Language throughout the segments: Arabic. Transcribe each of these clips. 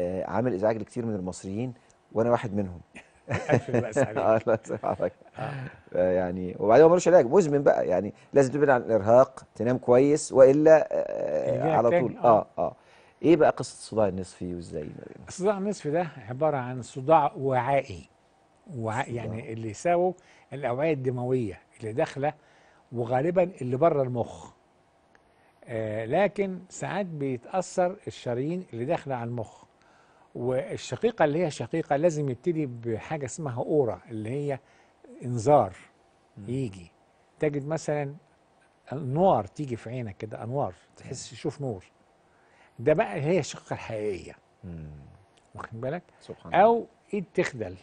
آه، عامل ازعاج لكثير من المصريين وانا واحد منهم آه، آه. يعني وبعدين ملوش علاج مزمن بقى يعني لازم تبعد عن الارهاق تنام كويس والا على طول اه اه ايه بقى قصه الصداع النصفي وازاي الصداع النصفي ده عباره عن صداع وعائي وع... يعني اللي يساووا الاوعيه الدمويه اللي داخله وغالبا اللي بره المخ آه لكن ساعات بيتاثر الشرايين اللي داخله على المخ والشقيقة اللي هي شقيقة لازم يبتدي بحاجة اسمها أورا اللي هي إنذار يجي تجد مثلا أنوار تيجي في عينك كده أنوار تحس تشوف نور ده بقى هي الشقيقه الحقيقية واخد بالك سبحان أو إيد تخدل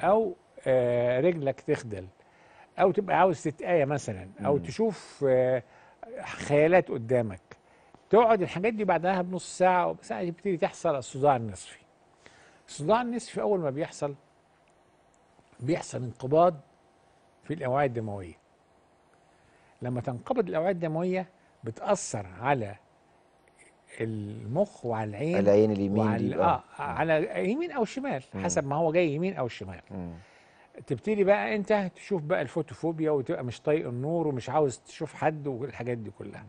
أو آه رجلك تخدل أو تبقى عاوز تتآية مثلا أو مم. تشوف آه خيالات قدامك تقعد الحاجات دي بعدها بنص ساعة وساعه ساعة تبتدي تحصل الصداع النصفي صداع النصفي أول ما بيحصل بيحصل انقباض في الأوعية الدموية لما تنقبض الأوعية الدموية بتأثر على المخ وعلى العين على العين اليمين وعلى دي آه،, آه على يمين أو شمال مم. حسب ما هو جاي يمين أو شمال مم. تبتدي بقى أنت تشوف بقى الفوتوفوبيا وتبقى مش طايق النور ومش عاوز تشوف حد والحاجات دي كلها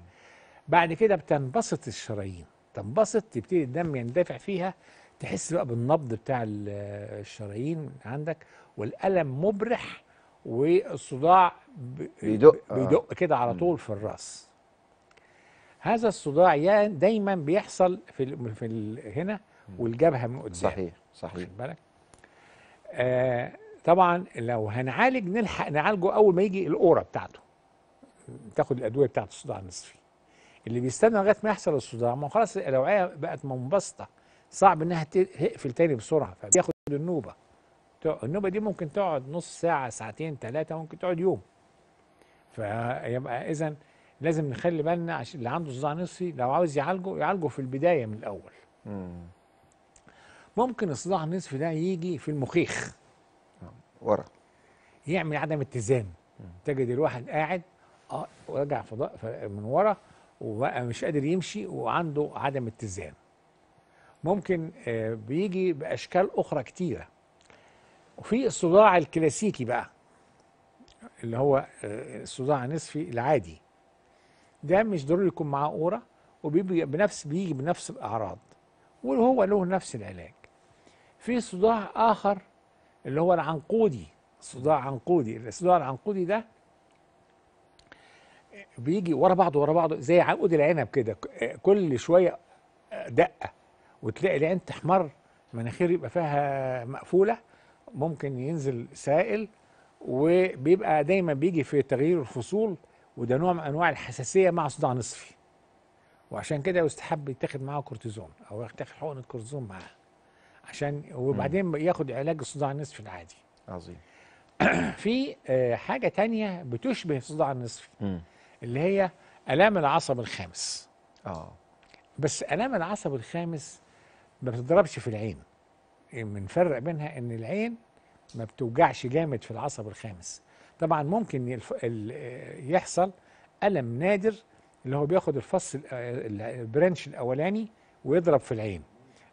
بعد كده بتنبسط الشرايين تنبسط تبتدي الدم يندفع فيها تحس بقى بالنبض بتاع الشرايين عندك والألم مبرح والصداع بيدق بيدق آه. كده على طول في الراس هذا الصداع دايما بيحصل في في هنا والجبهه من قدام صحيح صحيح واخد بالك آه طبعا لو هنعالج نلحق نعالجه اول ما يجي القوره بتاعته تاخد الادويه بتاعت الصداع النصفي اللي بيستنى لغايه ما يحصل الصداع ما خلاص الاوعيه بقت منبسطه صعب انها تقفل تاني بسرعه فبياخد النوبه النوبه دي ممكن تقعد نص ساعه ساعتين ثلاثه ممكن تقعد يوم فيبقى اذا لازم نخلي بالنا عشان اللي عنده صداع نصفي لو عاوز يعالجه يعالجه في البدايه من الاول ممكن الصداع النصفي ده يجي في المخيخ آه، ورا يعمل عدم اتزان تجد الواحد قاعد اه فضاء من ورا وبقى مش قادر يمشي وعنده عدم اتزان ممكن آه، بيجي بأشكال أخرى كتيرة وفي الصداع الكلاسيكي بقى اللي هو آه، الصداع النصفي العادي ده مش ضروري يكون معاه قورة وبيجي بنفس بيجي بنفس الأعراض وهو له نفس العلاج في صداع آخر اللي هو العنقودي صداع عنقودي الصداع العنقودي ده آه، بيجي ورا بعضه ورا بعضه زي عنقود العنب كده كل شوية دقة وتلاقي العين تحمر مناخير يبقى فيها مقفوله ممكن ينزل سائل وبيبقى دايما بيجي في تغيير الفصول وده نوع من انواع الحساسيه مع صداع نصفي وعشان كده يستحب يتاخد معاه كورتيزون او يتاخد حقنه كورتيزون معاه عشان وبعدين ياخد علاج الصداع النصفي العادي عظيم في آه، حاجه تانية بتشبه الصداع النصفي اللي هي الام العصب الخامس اه بس الام العصب الخامس ما بتضربش في العين بنفرق بينها ان العين ما بتوجعش جامد في العصب الخامس طبعا ممكن يحصل الم نادر اللي هو بياخد الفص البرانش الاولاني ويضرب في العين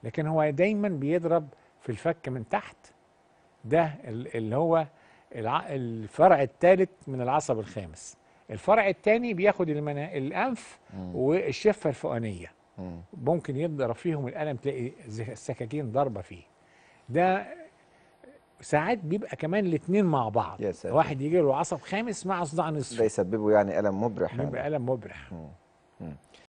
لكن هو دايما بيضرب في الفك من تحت ده اللي هو الفرع الثالث من العصب الخامس الفرع الثاني بياخد المنا... الانف والشفه الفوقانيه ممكن يضرب فيهم القلم تلاقي السكاكين ضربه فيه ده ساعات بيبقى كمان الاثنين مع بعض يا سلام. واحد يجي له عصب خامس مع صداع نصف ده يسببه يعني الم مبرح بيبقى يعني. الم مبرح مم. مم.